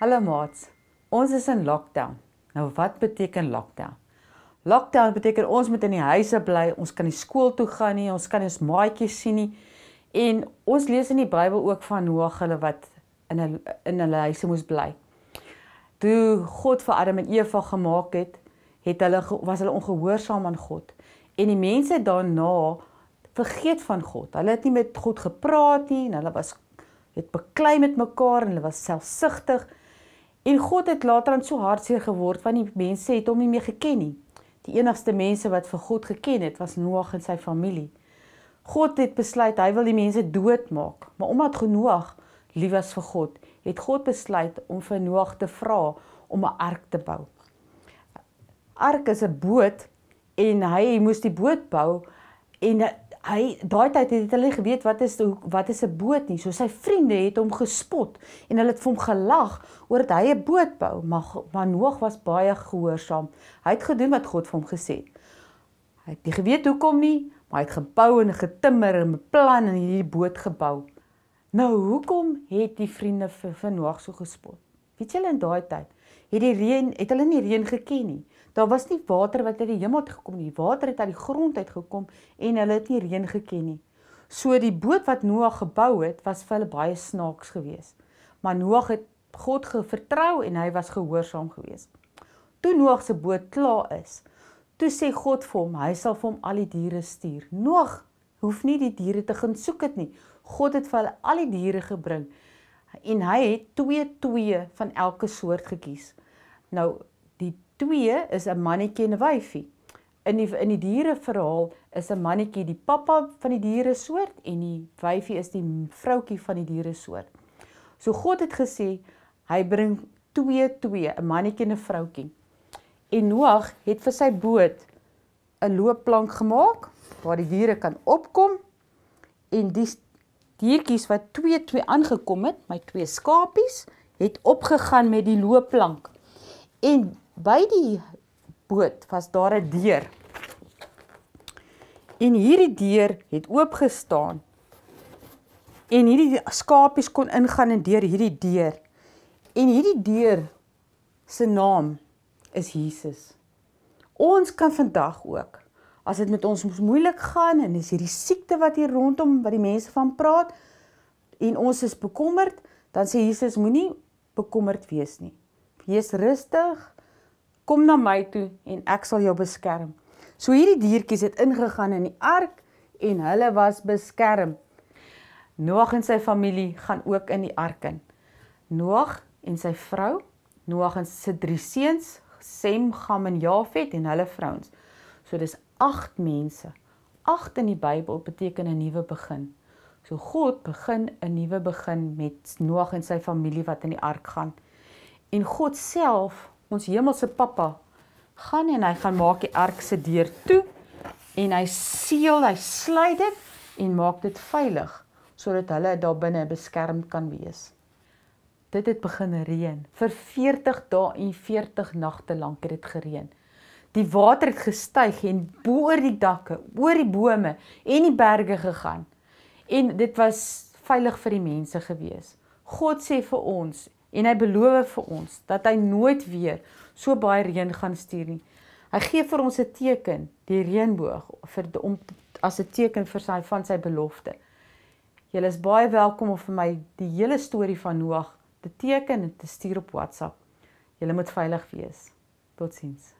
Hallo maats. Ons is in lockdown. Nou wat beteken lockdown? Lockdown beteken ons moet in die huise bly. Ons kan nie skool toe gaan nie. Ons kan nie ons maatjies sien nie. En ons lees in die Bybel ook van Noag hulle wat in hulle in hulle huise moes bly. Toe God vir Adam en Eva gemaak het, het hulle was hulle ongehoorsaam aan God. En die mense daarna vergeet van God. Hulle het nie met God gepraat nie en hulle was het beklei met mekaar en hulle was selfsugtig. En God het later aan so hartseer geword want die mense het hom nie meer geken nie. Die enigste mense wat vir God geken het was Noag en sy familie. God het besluit hy wil die mense doodmaak, maar omdat Noag lief was vir God, het God besluit om vir Noag te vra om 'n ark te bou. Ark is 'n boot en hy moes die boot bou en hy daai tyd het hulle geweet wat is hoe wat is 'n boot nie. So sy vriende het hom gespot en hulle het vir hom gelag oor dat hy 'n boot bou, maar maar Noag was baie gehoorsaam. Hy het gedoen wat God vir hom gesê het. Hy het nie geweet hoekom nie, maar hy het gebou en getimmer en 'n plan en hierdie boot gebou. Nou hoekom het die vriende vir, vir Noag so gespot? Weet julle in daai tyd hierdie reën het hulle nie reën geken nie. Daar was nie water wat uit die hemel het gekom nie. Water het uit die grond uit gekom en hulle het nie reën geken nie. So die boot wat Noag gebou het, was vir hulle baie snaaks geweest. Maar Noag het God gevertrou en hy was gehoorsaam geweest. Toe Noag se boot klaar is, toe sê God vir hom, hy sal vir hom al die diere stuur. Noag hoef nie die diere te gaan soek dit nie. God het vir hulle al die diere gebring en hy het 22 van elke soort gekies. Nou die 2 is 'n mannetjie en 'n wyfie. In die in die diereverhaal is 'n mannetjie die pappa van die diere soort en die wyfie is die vroutjie van die diere soort. So God het gesê hy bring 22, 'n mannetjie en 'n vroutjie. En Noag het vir sy boot 'n loopplank gemaak waar die diere kan opkom en die diertjies wat twee twee aangekom het, my twee skapies, het opgegaan met die loopplank. En by die boot was daar 'n deur. En hierdie deur het oop gestaan. En hierdie skapies kon ingaan en deur hierdie deur. En hierdie deur se naam is Jesus. Ons kan vandag ook as dit met ons moeilik gaan en is hierdie siekte wat hier rondom wat die mense van praat en ons is bekommerd, dan sê Jesus moenie bekommerd wees nie. Wees rustig. Kom na my toe en ek sal jou beskerm. So hierdie diertjies het ingegaan in die ark en hulle was beskerm. Noag en sy familie gaan ook in die ark in. Noag en sy vrou, Noag en sy drie seuns, Sem, Gam en Jafet en hulle vrouens. So dis agt mense. Agt in die Bybel beteken 'n nuwe begin. So God begin 'n nuwe begin met Noag en sy familie wat in die ark gaan. En God self, ons hemelse pappa, gaan en hy gaan maak die ark se deur toe en hy seël, hy sluit dit en maak dit veilig sodat hulle daar binne beskermd kan wees. Dit het begin reën. Vir 40 dae en 40 nagte lank het dit gereën. Die water het gestyg en bo oor die dakke, oor die bome en die berge gegaan. En dit was veilig vir die mense gewees. God sê vir ons en hy beloof vir ons dat hy nooit weer so baie reën gaan stuur nie. Hy gee vir ons 'n teken, die reënboog vir om as 'n teken vir sy van sy belofte. Jy is baie welkom om vir my die hele storie van Noag te teken en te stuur op WhatsApp. Jy moet veilig wees. Totsiens.